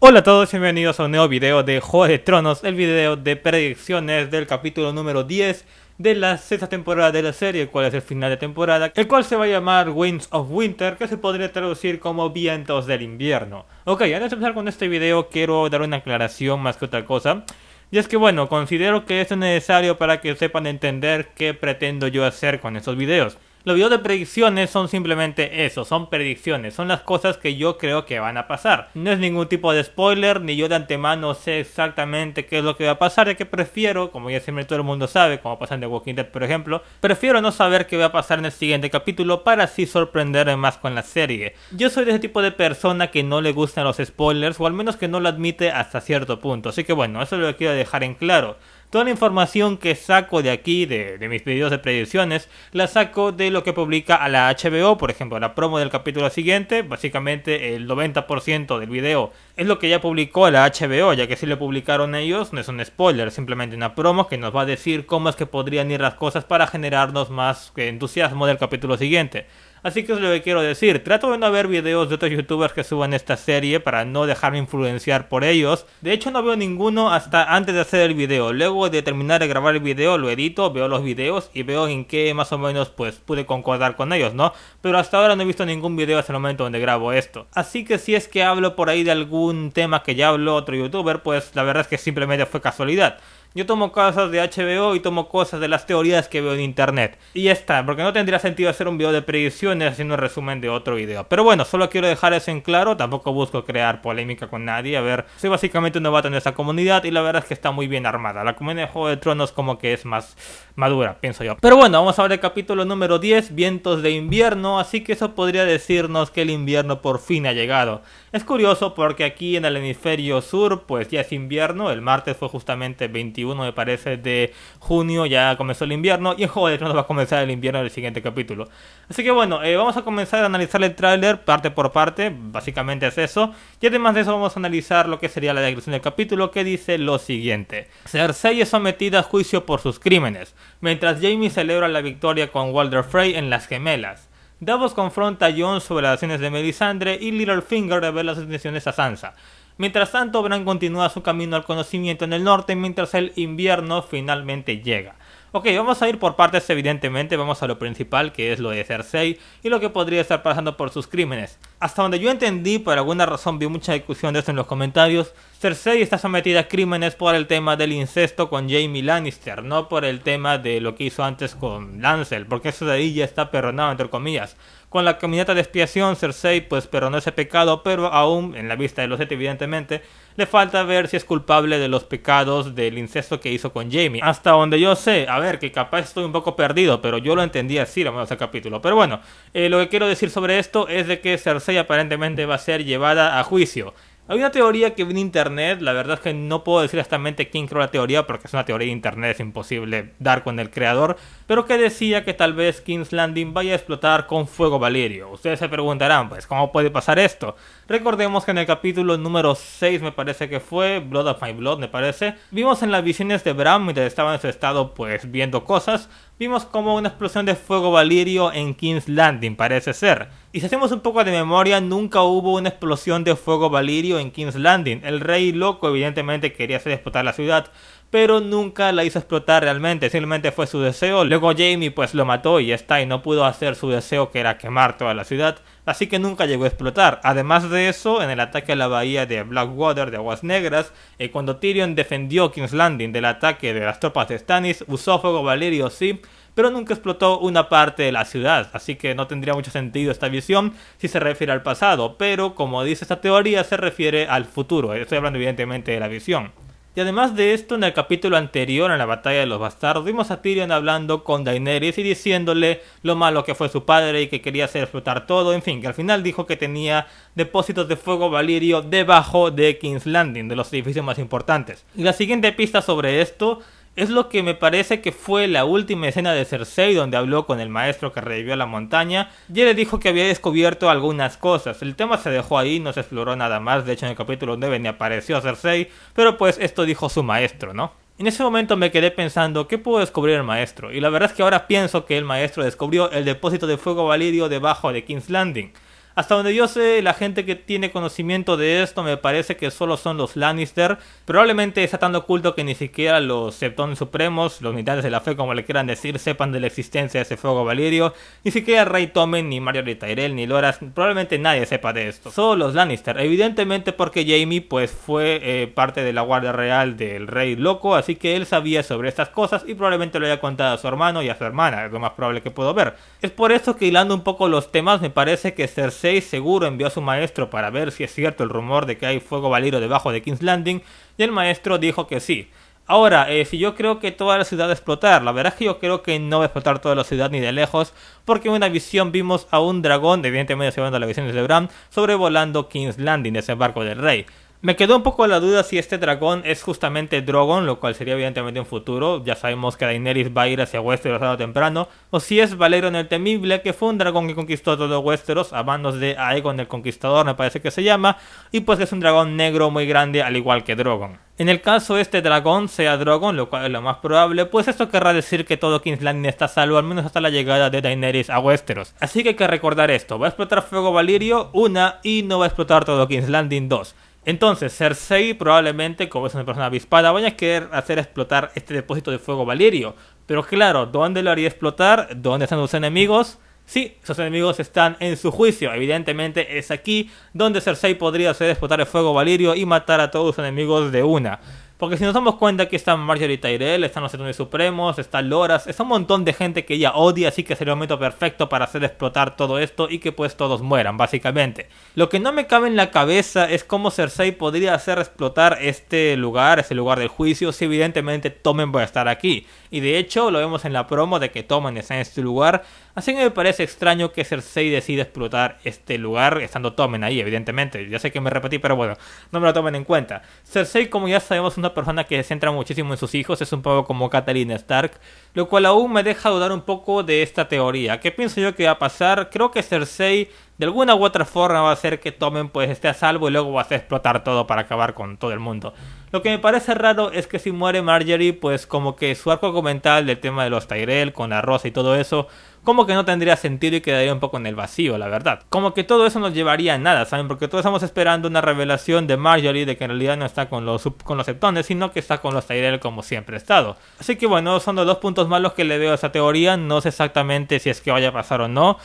Hola a todos y bienvenidos a un nuevo video de Juego de Tronos, el video de predicciones del capítulo número 10 de la sexta temporada de la serie, el cual es el final de temporada, el cual se va a llamar Winds of Winter, que se podría traducir como Vientos del Invierno. Ok, antes de empezar con este video quiero dar una aclaración más que otra cosa. Y es que bueno, considero que es necesario para que sepan entender qué pretendo yo hacer con estos videos. Los videos de predicciones son simplemente eso, son predicciones, son las cosas que yo creo que van a pasar. No es ningún tipo de spoiler, ni yo de antemano sé exactamente qué es lo que va a pasar, ya que prefiero, como ya siempre todo el mundo sabe, como pasa en The Walking Dead por ejemplo, prefiero no saber qué va a pasar en el siguiente capítulo para así sorprenderme más con la serie. Yo soy de ese tipo de persona que no le gustan los spoilers, o al menos que no lo admite hasta cierto punto, así que bueno, eso lo quiero dejar en claro. Toda la información que saco de aquí, de, mis videos de predicciones, la saco de lo que publica a la HBO, por ejemplo, la promo del capítulo siguiente. Básicamente el 90% del video es lo que ya publicó la HBO, ya que si lo publicaron ellos no es un spoiler, simplemente una promo que nos va a decir cómo es que podrían ir las cosas para generarnos más eh, entusiasmo del capítulo siguiente. Así que es lo que quiero decir. Trato de no ver videos de otros youtubers que suban esta serie para no dejarme influenciar por ellos. De hecho no veo ninguno hasta antes de hacer el video. Luego de terminar de grabar el video lo edito, veo los videos y veo en qué más o menos pues pude concordar con ellos, ¿no? Pero hasta ahora no he visto ningún video hasta el momento donde grabo esto. Así que si es que hablo por ahí de algún tema que ya habló otro youtuber, pues la verdad es que simplemente fue casualidad. Yo tomo cosas de HBO y tomo cosas de las teorías que veo en internet. Y ya está, porque no tendría sentido hacer un video de predicciones haciendo un resumen de otro video. Pero bueno, solo quiero dejar eso en claro. Tampoco busco crear polémica con nadie. A ver, soy básicamente un novato en esta comunidad y la verdad es que está muy bien armada. La comunidad de Juego de Tronos como que es más madura, pienso yo. Pero bueno, vamos a ver el capítulo número 10, Vientos de Invierno. Así que eso podría decirnos que el invierno por fin ha llegado. Es curioso porque aquí en el hemisferio sur pues ya es invierno. El martes fue justamente 20 uno me parece, de junio, ya comenzó el invierno, y en Juego de Tronos va a comenzar el invierno del siguiente capítulo. Así que bueno, eh, vamos a comenzar a analizar el tráiler parte por parte, básicamente es eso, y además de eso vamos a analizar lo que sería la descripción del capítulo, que dice lo siguiente. Cersei es sometida a juicio por sus crímenes, mientras Jamie celebra la victoria con Walder Frey en Las Gemelas. Davos confronta a Jon sobre las acciones de Melisandre y Littlefinger revela sus intenciones a Sansa. Mientras tanto, Bran continúa su camino al conocimiento en el norte mientras el invierno finalmente llega. Ok, vamos a ir por partes evidentemente, vamos a lo principal que es lo de Cersei y lo que podría estar pasando por sus crímenes. Hasta donde yo entendí, por alguna razón vi mucha discusión de esto en los comentarios, Cersei está sometida a crímenes por el tema del incesto con Jaime Lannister, no por el tema de lo que hizo antes con Lancel, porque eso de ahí ya está perronado entre comillas. Con la caminata de expiación, Cersei pues pero no ese pecado, pero aún, en la vista de los siete evidentemente, le falta ver si es culpable de los pecados del incesto que hizo con Jamie. Hasta donde yo sé, a ver, que capaz estoy un poco perdido, pero yo lo entendí así, lo menos el capítulo. Pero bueno, eh, lo que quiero decir sobre esto es de que Cersei aparentemente va a ser llevada a juicio. Hay una teoría que viene de internet, la verdad es que no puedo decir exactamente quién creó la teoría porque es una teoría de internet, es imposible dar con el creador, pero que decía que tal vez King's Landing vaya a explotar con fuego valirio. Ustedes se preguntarán, pues, ¿cómo puede pasar esto? Recordemos que en el capítulo número 6 me parece que fue, Blood of My Blood me parece, vimos en las visiones de Bram mientras estaba en su estado pues viendo cosas, vimos como una explosión de fuego valirio en King's Landing, parece ser. Y si hacemos un poco de memoria, nunca hubo una explosión de fuego valirio en King's Landing. El rey loco evidentemente quería hacer explotar la ciudad, pero nunca la hizo explotar realmente, simplemente fue su deseo. Luego Jamie pues lo mató y está, y no pudo hacer su deseo que era quemar toda la ciudad así que nunca llegó a explotar. Además de eso, en el ataque a la bahía de Blackwater de Aguas Negras, eh, cuando Tyrion defendió King's Landing del ataque de las tropas de Stannis, usó fuego Valerio sí, pero nunca explotó una parte de la ciudad, así que no tendría mucho sentido esta visión si se refiere al pasado, pero como dice esta teoría, se refiere al futuro. Estoy hablando evidentemente de la visión. Y además de esto, en el capítulo anterior, en la batalla de los bastardos, vimos a Tyrion hablando con Daenerys y diciéndole lo malo que fue su padre y que quería hacer explotar todo, en fin, que al final dijo que tenía depósitos de fuego valirio debajo de King's Landing, de los edificios más importantes. Y la siguiente pista sobre esto es lo que me parece que fue la última escena de Cersei donde habló con el maestro que revivió la montaña y le dijo que había descubierto algunas cosas. El tema se dejó ahí, no se exploró nada más, de hecho en el capítulo 9 ni apareció Cersei, pero pues esto dijo su maestro, ¿no? En ese momento me quedé pensando, ¿qué pudo descubrir el maestro? Y la verdad es que ahora pienso que el maestro descubrió el depósito de fuego validio debajo de King's Landing. Hasta donde yo sé, la gente que tiene conocimiento de esto me parece que solo son los Lannister. Probablemente está tan oculto que ni siquiera los Septones Supremos, los militares de la fe como le quieran decir, sepan de la existencia de ese fuego valirio. Ni siquiera Rey Tommen, ni Mario de Tyrell, ni Loras, probablemente nadie sepa de esto. Solo los Lannister, evidentemente porque Jamie pues fue eh, parte de la guardia real del rey loco, así que él sabía sobre estas cosas y probablemente lo haya contado a su hermano y a su hermana, es lo más probable que puedo ver. Es por esto que hilando un poco los temas me parece que Cersei seguro envió a su maestro para ver si es cierto el rumor de que hay fuego valiro debajo de King's Landing y el maestro dijo que sí. Ahora, eh, si yo creo que toda la ciudad va a explotar, la verdad es que yo creo que no va a explotar toda la ciudad ni de lejos, porque en una visión vimos a un dragón, evidentemente según la visión de Bran, sobrevolando King's Landing, ese barco del rey. Me quedó un poco la duda si este dragón es justamente Drogon, lo cual sería evidentemente un futuro. Ya sabemos que Daenerys va a ir hacia Westeros a temprano. O si es Valerion el Temible, que fue un dragón que conquistó todo Westeros a manos de Aegon el Conquistador, me parece que se llama. Y pues es un dragón negro muy grande, al igual que Drogon. En el caso este dragón sea Drogon, lo cual es lo más probable, pues esto querrá decir que todo King's Landing está salvo, al menos hasta la llegada de Daenerys a Westeros. Así que hay que recordar esto, va a explotar Fuego Valirio una, y no va a explotar todo King's Landing 2. Entonces, Cersei probablemente, como es una persona avispada, vaya a querer hacer explotar este depósito de fuego Valirio. Pero claro, ¿dónde lo haría explotar? ¿Dónde están sus enemigos? Sí, sus enemigos están en su juicio. Evidentemente es aquí donde Cersei podría hacer explotar el fuego Valirio y matar a todos sus enemigos de una. Porque si nos damos cuenta, que están Marjorie Tyrell, están los Eternos Supremos, están Loras, es un montón de gente que ella odia, así que es el momento perfecto para hacer explotar todo esto y que pues todos mueran, básicamente. Lo que no me cabe en la cabeza es cómo Cersei podría hacer explotar este lugar, ese lugar del juicio, si evidentemente tomen va a estar aquí. Y de hecho, lo vemos en la promo de que Tomen está en este lugar, Así que me parece extraño que Cersei decida explotar este lugar, estando Tommen ahí, evidentemente. Ya sé que me repetí, pero bueno, no me lo tomen en cuenta. Cersei, como ya sabemos, es una persona que se centra muchísimo en sus hijos, es un poco como Catelyn Stark lo cual aún me deja dudar un poco de esta teoría. ¿Qué pienso yo que va a pasar? Creo que Cersei de alguna u otra forma va a hacer que tomen pues esté a salvo y luego va a explotar todo para acabar con todo el mundo. Lo que me parece raro es que si muere Marjorie, pues como que su arco argumental del tema de los Tyrell con la rosa y todo eso, como que no tendría sentido y quedaría un poco en el vacío, la verdad. Como que todo eso no llevaría a nada, ¿saben? Porque todos estamos esperando una revelación de Marjorie de que en realidad no está con los, con los septones, sino que está con los Tyrell como siempre ha estado. Así que bueno, son los dos puntos malos que le veo a esa teoría, no sé exactamente si es que vaya a pasar o no,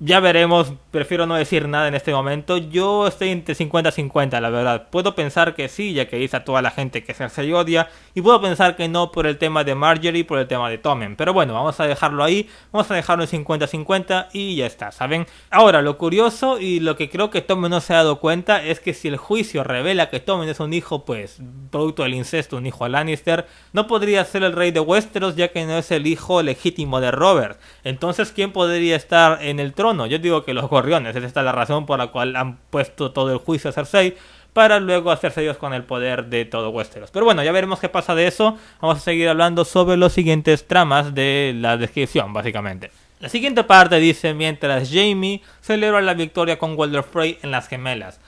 ya veremos, prefiero no decir nada en este momento. Yo estoy entre 50-50, la verdad. Puedo pensar que sí, ya que dice a toda la gente que Cersei odia. Y puedo pensar que no por el tema de Marjorie por el tema de Tommen. Pero bueno, vamos a dejarlo ahí. Vamos a dejarlo en 50-50 y ya está, ¿saben? Ahora, lo curioso y lo que creo que Tommen no se ha dado cuenta es que si el juicio revela que Tommen es un hijo, pues, producto del incesto, un hijo a Lannister, no podría ser el rey de Westeros ya que no es el hijo legítimo de Robert. Entonces, ¿quién podría estar en el trono? Yo digo que los gorriones, esta es la razón por la cual han puesto todo el juicio a Cersei para luego hacerse ellos con el poder de todo Westeros. Pero bueno, ya veremos qué pasa de eso. Vamos a seguir hablando sobre los siguientes tramas de la descripción, básicamente. La siguiente parte dice, mientras Jamie celebra la victoria con Walder Frey en las gemelas.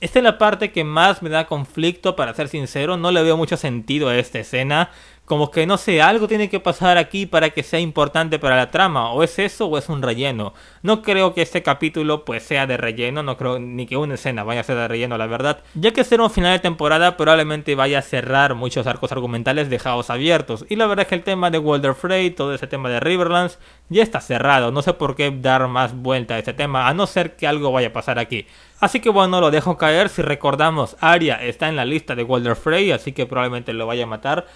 Esta es la parte que más me da conflicto, para ser sincero, no le veo mucho sentido a esta escena como que no sé, algo tiene que pasar aquí para que sea importante para la trama, o es eso o es un relleno. No creo que este capítulo pues sea de relleno, no creo ni que una escena vaya a ser de relleno, la verdad, ya que será un final de temporada probablemente vaya a cerrar muchos arcos argumentales dejados abiertos, y la verdad es que el tema de Walder Frey, todo ese tema de Riverlands, ya está cerrado, no sé por qué dar más vuelta a ese tema, a no ser que algo vaya a pasar aquí. Así que bueno, lo dejo caer, si recordamos, Arya está en la lista de Walder Frey, así que probablemente lo vaya a matar.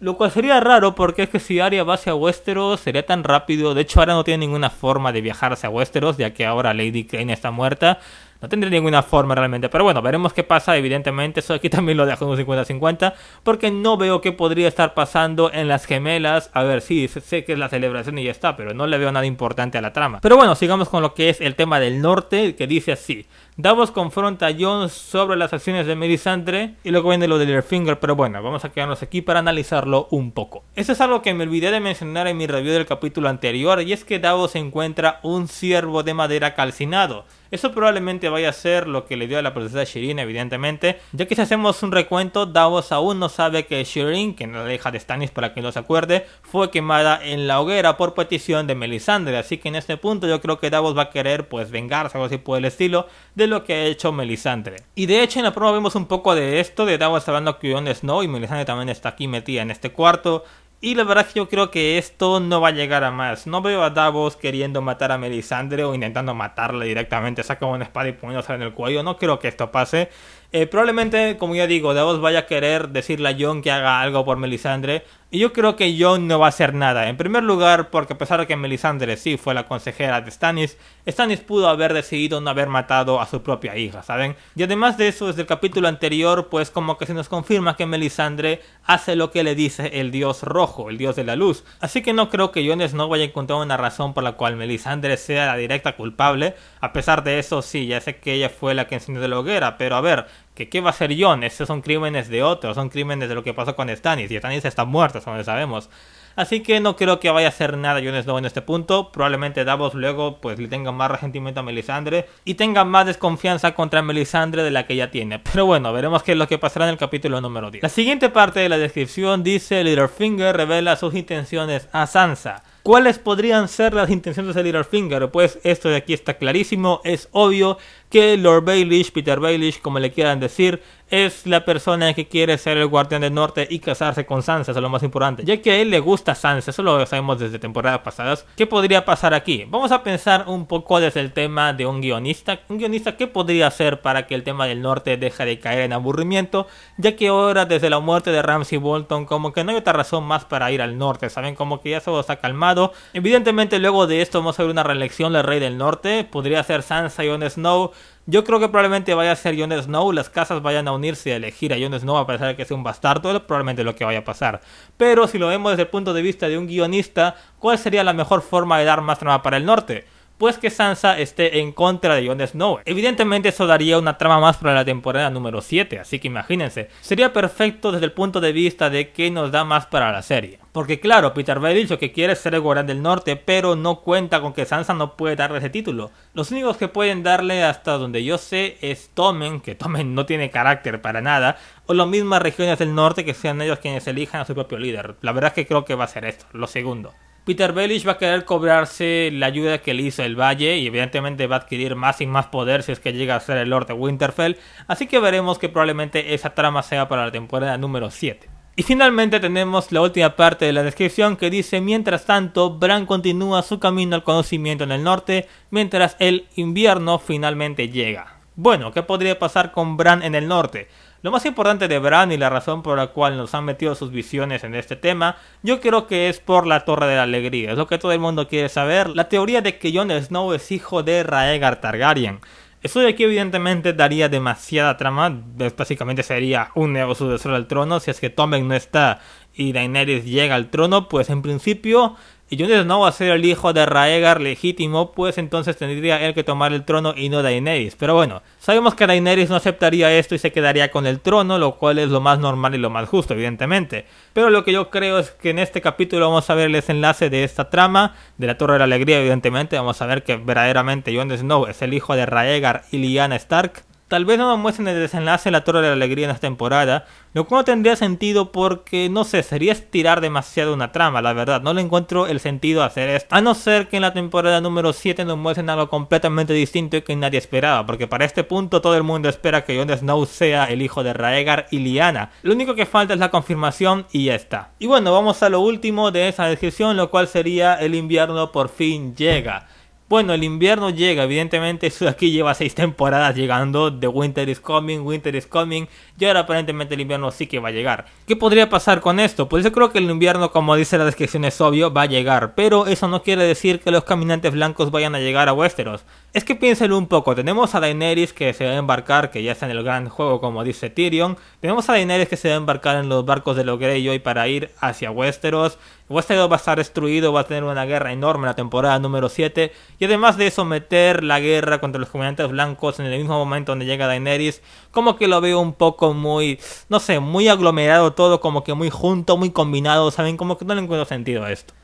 Lo cual sería raro porque es que si Arya va hacia Westeros sería tan rápido. De hecho, ahora no tiene ninguna forma de viajar hacia Westeros, ya que ahora Lady Crane está muerta. No tendría ninguna forma realmente. Pero bueno, veremos qué pasa. Evidentemente, eso aquí también lo dejo en un 50-50. Porque no veo qué podría estar pasando en las gemelas. A ver, sí, sé que es la celebración y ya está. Pero no le veo nada importante a la trama. Pero bueno, sigamos con lo que es el tema del norte. Que dice así. Davos confronta a Jones sobre las acciones de Melisandre y luego viene lo de Littlefinger, pero bueno, vamos a quedarnos aquí para analizarlo un poco. Eso es algo que me olvidé de mencionar en mi review del capítulo anterior y es que Davos encuentra un ciervo de madera calcinado. Eso probablemente vaya a ser lo que le dio a la princesa Shirin, evidentemente. Ya que si hacemos un recuento, Davos aún no sabe que Shirin, que no deja de Stannis para quien no se acuerde, fue quemada en la hoguera por petición de Melisandre. Así que en este punto yo creo que Davos va a querer pues vengarse, algo así por el estilo, de lo que ha hecho Melisandre. Y de hecho en la prueba vemos un poco de esto, de Davos hablando que Jon Snow y Melisandre también está aquí metida en este cuarto. Y la verdad es que yo creo que esto no va a llegar a más. No veo a Davos queriendo matar a Melisandre o intentando matarle directamente, saca una espada y poniéndosela en el cuello. No creo que esto pase. Eh, probablemente, como ya digo, Davos vaya a querer decirle a John que haga algo por Melisandre. Y yo creo que John no va a hacer nada. En primer lugar, porque a pesar de que Melisandre sí fue la consejera de Stannis, Stannis pudo haber decidido no haber matado a su propia hija, ¿saben? Y además de eso, desde el capítulo anterior, pues como que se nos confirma que Melisandre hace lo que le dice el dios rojo, el dios de la luz. Así que no creo que Jon Snow vaya a encontrar una razón por la cual Melisandre sea la directa culpable. A pesar de eso, sí, ya sé que ella fue la que encendió la hoguera, pero a ver, que qué va a hacer John, esos son crímenes de otros, son crímenes de lo que pasó con Stannis, y Stannis está muerto, eso lo sabemos. Así que no creo que vaya a hacer nada Jon Snow en este punto, probablemente Davos luego pues le tenga más resentimiento a Melisandre y tenga más desconfianza contra Melisandre de la que ya tiene. Pero bueno, veremos qué es lo que pasará en el capítulo número 10. La siguiente parte de la descripción dice Littlefinger revela sus intenciones a Sansa. ¿Cuáles podrían ser las intenciones de Littlefinger? Pues esto de aquí está clarísimo, es obvio que Lord Baelish, Peter Baelish, como le quieran decir, es la persona que quiere ser el guardián del norte y casarse con Sansa, eso es lo más importante, ya que a él le gusta Sansa, eso lo sabemos desde temporadas pasadas. ¿Qué podría pasar aquí? Vamos a pensar un poco desde el tema de un guionista. Un guionista, ¿qué podría hacer para que el tema del norte deje de caer en aburrimiento? Ya que ahora, desde la muerte de Ramsay Bolton, como que no hay otra razón más para ir al norte, ¿saben? Como que ya se está calmado Evidentemente luego de esto vamos a ver una reelección del Rey del Norte. Podría ser Sansa y Jon Snow. Yo creo que probablemente vaya a ser Jon Snow. Las casas vayan a unirse y a elegir a Jon Snow a pesar de que sea un bastardo. Probablemente lo que vaya a pasar. Pero si lo vemos desde el punto de vista de un guionista, ¿cuál sería la mejor forma de dar más trama para el norte? pues que Sansa esté en contra de Jon Snow. Evidentemente eso daría una trama más para la temporada número 7, así que imagínense, sería perfecto desde el punto de vista de que nos da más para la serie. Porque claro, Peter Baelish dicho que quiere ser el Guardián del Norte, pero no cuenta con que Sansa no puede darle ese título. Los únicos que pueden darle hasta donde yo sé es Tommen, que Tommen no tiene carácter para nada, o las mismas regiones del norte que sean ellos quienes elijan a su propio líder. La verdad es que creo que va a ser esto, lo segundo. Peter Bellish va a querer cobrarse la ayuda que le hizo el Valle y evidentemente va a adquirir más y más poder si es que llega a ser el Lord de Winterfell, así que veremos que probablemente esa trama sea para la temporada número 7. Y finalmente tenemos la última parte de la descripción que dice, mientras tanto, Bran continúa su camino al conocimiento en el norte, mientras el invierno finalmente llega. Bueno, ¿qué podría pasar con Bran en el norte? Lo más importante de Bran y la razón por la cual nos han metido sus visiones en este tema, yo creo que es por la Torre de la Alegría, es lo que todo el mundo quiere saber, la teoría de que Jon Snow es hijo de Raegar Targaryen. Eso de aquí evidentemente daría demasiada trama, básicamente sería un nuevo sucesor al trono, si es que Tommen no está y Daenerys llega al trono, pues en principio y Jon Snow va a ser el hijo de Raegar legítimo, pues entonces tendría él que tomar el trono y no Daenerys. Pero bueno, sabemos que Daenerys no aceptaría esto y se quedaría con el trono, lo cual es lo más normal y lo más justo, evidentemente. Pero lo que yo creo es que en este capítulo vamos a ver el desenlace de esta trama, de la Torre de la Alegría, evidentemente. Vamos a ver que verdaderamente Jon Snow es el hijo de Raegar y Lyanna Stark Tal vez no nos muestren el desenlace de la Torre de la Alegría en esta temporada, lo cual no tendría sentido porque, no sé, sería estirar demasiado una trama, la verdad. No le encuentro el sentido a hacer esto. A no ser que en la temporada número 7 nos muestren algo completamente distinto y que nadie esperaba, porque para este punto todo el mundo espera que Jon Snow sea el hijo de Raegar y Lyanna. Lo único que falta es la confirmación y ya está. Y bueno, vamos a lo último de esa decisión, lo cual sería el invierno por fin llega. Bueno, el invierno llega, evidentemente aquí lleva seis temporadas llegando, The Winter is Coming, Winter is Coming, y ahora aparentemente el invierno sí que va a llegar. ¿Qué podría pasar con esto? Pues yo creo que el invierno, como dice la descripción es obvio, va a llegar, pero eso no quiere decir que los caminantes blancos vayan a llegar a Westeros. Es que piénselo un poco, tenemos a Daenerys que se va a embarcar, que ya está en el gran juego como dice Tyrion, tenemos a Daenerys que se va a embarcar en los barcos de los Greyjoy para ir hacia Westeros, Westeros va a estar destruido, va a tener una guerra enorme en la temporada número 7, y además de eso meter la guerra contra los comandantes blancos en el mismo momento donde llega Daenerys, como que lo veo un poco muy, no sé, muy aglomerado todo, como que muy junto, muy combinado, ¿saben? Como que no le encuentro sentido a esto.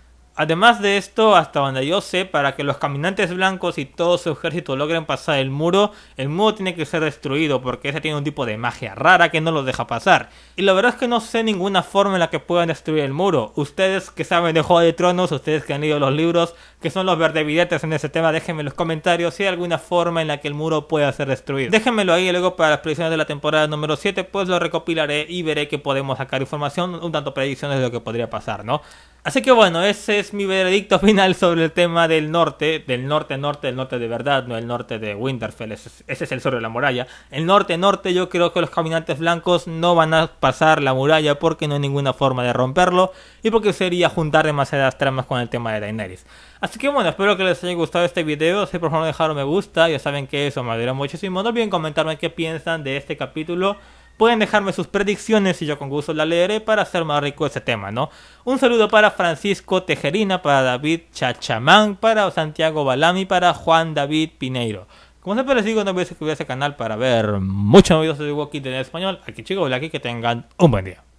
Además de esto, hasta donde yo sé, para que los caminantes blancos y todo su ejército logren pasar el muro, el muro tiene que ser destruido porque ese tiene un tipo de magia rara que no lo deja pasar. Y la verdad es que no sé ninguna forma en la que puedan destruir el muro. Ustedes que saben de Juego de Tronos, ustedes que han leído los libros, que son los verdevidetes en ese tema, déjenme en los comentarios si hay alguna forma en la que el muro pueda ser destruido. Déjenmelo ahí y luego para las predicciones de la temporada número 7, pues lo recopilaré y veré que podemos sacar información, un tanto predicciones de lo que podría pasar, ¿no? Así que bueno, ese es mi veredicto final sobre el tema del norte, del norte norte, del norte de verdad, no el norte de Winterfell, ese es, el sur de la muralla. El norte norte yo creo que los caminantes blancos no van a pasar la muralla porque no hay ninguna forma de romperlo y porque sería juntar demasiadas tramas con el tema de Daenerys. Así que bueno, espero que les haya gustado este video, si por favor dejaron me gusta, ya saben que eso me ayudará muchísimo, no olviden comentarme qué piensan de este capítulo pueden dejarme sus predicciones y yo con gusto la leeré para hacer más rico ese tema, ¿no? Un saludo para Francisco Tejerina, para David Chachamán, para Santiago Balami, para Juan David Pineiro. Como siempre les digo, no olviden suscribirse ese canal para ver muchos videos de Walking en español. Aquí chicos, aquí que tengan un buen día.